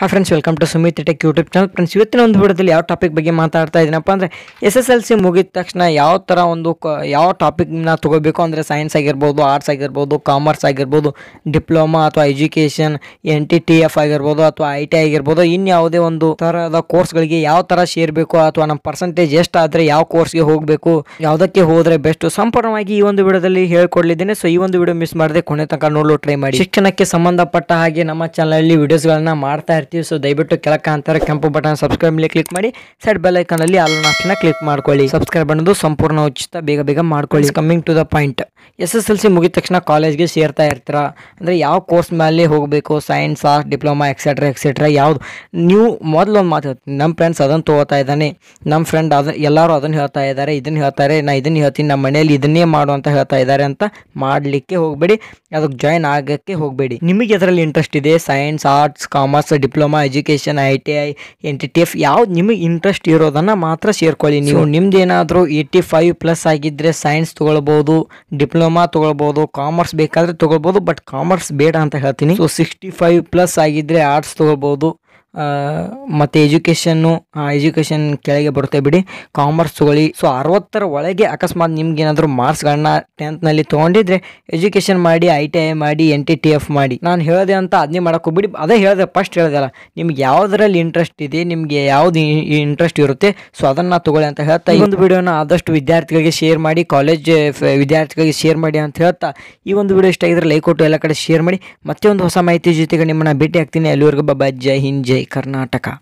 ಹಾ friends welcome to Sumit tech YouTube channel friends ಇವತ್ತಿನ ಒಂದು ವಿಡಿಯೋದಲ್ಲಿ ಯಾವ ಟಾಪಿಕ್ ಬಗ್ಗೆ ಮಾತಾಡ್ತಾ ಇದ್ದೀನಪ್ಪ ಅಂದರೆ ಎಸ್ ಎಸ್ ಎಲ್ ಸಿ ಮುಗಿದ ತಕ್ಷಣ ಯಾವ ಥರ ಒಂದು ಯಾವ ಟಾಪಿಕ್ನ ತೊಗೋಬೇಕು ಅಂದರೆ ಸೈನ್ಸ್ ಆಗಿರ್ಬೋದು ಆರ್ಟ್ಸ್ ಆಗಿರ್ಬೋದು ಕಾಮರ್ಸ್ ಆಗಿರ್ಬೋದು ಡಿಪ್ಲೊಮಾ ಅಥವಾ education N T T F ಆಗಿರ್ಬೋದು ಅಥವಾ ಐ ಟಿ ಆಗಿರ್ಬೋದು ಇನ್ಯಾವುದೇ ಒಂದು ಥರದ ಕೋರ್ಸ್ಗಳಿಗೆ ಯಾವ ಥರ ಸೇರಬೇಕು ಅಥವಾ ನಮ್ಮ ಪರ್ಸೆಂಟೇಜ್ ಎಷ್ಟು ಆದರೆ ಯಾವ ಕೋರ್ಸ್ಗೆ ಹೋಗಬೇಕು ಯಾವುದಕ್ಕೆ ಹೋದರೆ ಬೆಸ್ಟು ಸಂಪೂರ್ಣವಾಗಿ ಈ ಒಂದು ವಿಡಿಯೋದಲ್ಲಿ ಹೇಳ್ಕೊಡ್ಲಿದ್ದೇನೆ ಸೊ ಈ ಒಂದು ವಿಡಿಯೋ ಮಿಸ್ ಮಾಡದೆ ಕೊನೆ ತನಕ ನೋಡಲು ಟ್ರೈ ಮಾಡಿ ಶಿಕ್ಷಣಕ್ಕೆ ಸಂಬಂಧಪಟ್ಟ ಹಾಗೆ ನಮ್ಮ ಚಾನಲಲ್ಲಿ ವಿಡಿಯೋಸ್ಗಳನ್ನ ಮಾಡ್ತಾ ಮಾಡ್ತೀವಿ ಸೊ ದಯವಿಟ್ಟು ಕೆಳಕ ಅಂತಾರೆ ಕೆಂಪು ಬಟನ್ ಸಬ್ಸ್ಕ್ರೈಬ್ ಮೇಲೆ ಕ್ಲಿಕ್ ಮಾಡಿ ಸೈಡ್ ಬೆಲ್ ಐಕನ್ ಅಲ್ಲಿ ಆಲ್ ಆಪ್ಷನ್ ಕ್ಲಿಕ್ ಮಾಡ್ಕೊಳ್ಳಿ ಸಬ್ಸ್ಕ್ರೈಬ್ ಅನ್ನೋದು ಸಂಪೂರ್ಣ ಉಚಿತ ಬೇಗ ಬೇಗ ಮಾಡ್ಕೊಳ್ಳಿ coming to the point S S L C ಮುಗಿದ ತಕ್ಷಣ ಕಾಲೇಜ್ಗೆ ಸೇರ್ತಾ ಇರ್ತೀರ ಅಂದರೆ ಯಾವ ಕೋರ್ಸ್ ಮೇಲೆ ಹೋಗಬೇಕು science arts diploma etcetera etcetera ಯಾವುದು ನೀವು ಮೊದಲು ಒಂದು ಮಾತು ಹೇಳ್ತೀನಿ ನಮ್ಮ ಫ್ರೆಂಡ್ಸ್ ಅದನ್ನು ತೊಗೋತಾ ಇದ್ದಾನೆ ನಮ್ಮ ಫ್ರೆಂಡ್ ಅದ ಎಲ್ಲರೂ ಅದನ್ನು ಹೇಳ್ತಾ ಇದ್ದಾರೆ ಇದನ್ನು ಹೇಳ್ತಾರೆ ನಾ ಇದನ್ನು ಹೇಳ್ತೀನಿ ನಮ್ಮ ಮನೆಯಲ್ಲಿ ಇದನ್ನೇ ಮಾಡು ಅಂತ ಹೇಳ್ತಾ ಇದ್ದಾರೆ ಅಂತ ಮಾಡಲಿಕ್ಕೆ ಹೋಗಬೇಡಿ ಅದಕ್ಕೆ ಜಾಯ್ನ್ ಆಗೋಕ್ಕೆ ಹೋಗಬೇಡಿ ನಿಮಗೆ ಅದರಲ್ಲಿ ಇಂಟ್ರೆಸ್ಟ್ ಇದೆ science arts commerce diploma education I T I N T T F ಯಾವ್ದು ನಿಮಗೆ ಇಂಟ್ರೆಸ್ಟ್ ಇರೋದನ್ನು ಮಾತ್ರ ಸೇರ್ಕೊಳ್ಳಿ ನೀವು ನಿಮ್ದು ಏನಾದರೂ ಏಯ್ಟಿ ಫೈವ್ ಪ್ಲಸ್ ಆಗಿದ್ದರೆ ಸೈನ್ಸ್ ತೊಗೊಳ್ಬೋದು ಡಿಪ್ಲೊ ಡಿಪ್ಲೊಮಾ ಕಾಮರ್ಸ್ ಬೇಕಾದ್ರೆ ತೊಗೊಳ್ಬೋದು ಬಟ್ ಕಾಮರ್ಸ್ ಬೇಡ ಅಂತ ಹೇಳ್ತೀನಿ ಸೊ ಸಿಕ್ಸ್ಟಿ ಫೈವ್ ಪ್ಲಸ್ ಆಗಿದ್ರೆ ಆರ್ಟ್ಸ್ ತಗೊಳ್ಬೋದು ಮತ್ತು ಎಜುಕೇಷನ್ನು ಎಜುಕೇಷನ್ ಕೆಳಗೆ ಬರುತ್ತೆ ಬಿಡಿ ಕಾಮರ್ಸ್ ತಗೊಳ್ಳಿ ಸೊ ಅರವತ್ತರ ಒಳಗೆ ಅಕಸ್ಮಾತ್ ನಿಮ್ಗೇನಾದರೂ ಮಾರ್ಕ್ಸ್ಗಳನ್ನ ಟೆಂತ್ನಲ್ಲಿ ತೊಗೊಂಡಿದ್ರೆ ಎಜುಕೇಷನ್ ಮಾಡಿ ಐ ಟಿ ಐ ಮಾಡಿ ಎನ್ ಟಿ ಟಿ ಎಫ್ ಮಾಡಿ ನಾನು ಹೇಳಿದೆ ಅಂತ ಅದನ್ನೇ ಬಿಡಿ ಅದೇ ಹೇಳಿದೆ ಫಸ್ಟ್ ಹೇಳ್ದೆಲ್ಲ ನಿಮ್ಗೆ ಯಾವುದರಲ್ಲಿ ಇಂಟ್ರೆಸ್ಟ್ ಇದೆ ನಿಮಗೆ ಯಾವ್ದು ಇಂಟ್ರೆಸ್ಟ್ ಇರುತ್ತೆ ಸೊ ಅದನ್ನು ತೊಗೊಳ್ಳಿ ಅಂತ ಹೇಳ್ತಾ ಈ ಒಂದು ವಿಡಿಯೋನ ಆದಷ್ಟು ವಿದ್ಯಾರ್ಥಿಗಳಿಗೆ ಶೇರ್ ಮಾಡಿ ಕಾಲೇಜ್ ವಿದ್ಯಾರ್ಥಿಗಳಿಗೆ ಶೇರ್ ಮಾಡಿ ಅಂತ ಹೇಳ್ತಾ ಈ ಒಂದು ವಿಡಿಯೋ ಇಷ್ಟ ಆಗಿದ್ರೆ ಲೈಕ್ ಕೊಟ್ಟು ಎಲ್ಲ ಕಡೆ ಶೇರ್ ಮಾಡಿ ಮತ್ತೆ ಒಂದು ಹೊಸ ಮಾಹಿತಿ ಜೊತೆಗೆ ನಿಮ್ಮನ್ನು ಭೇಟಿ ಹಾಕ್ತೀನಿ ಅಲ್ಲಿವರೆಗೂ ಬಾಬಾ ಜೈ ಹಿಂದ್ ಜೈ कर्नाटका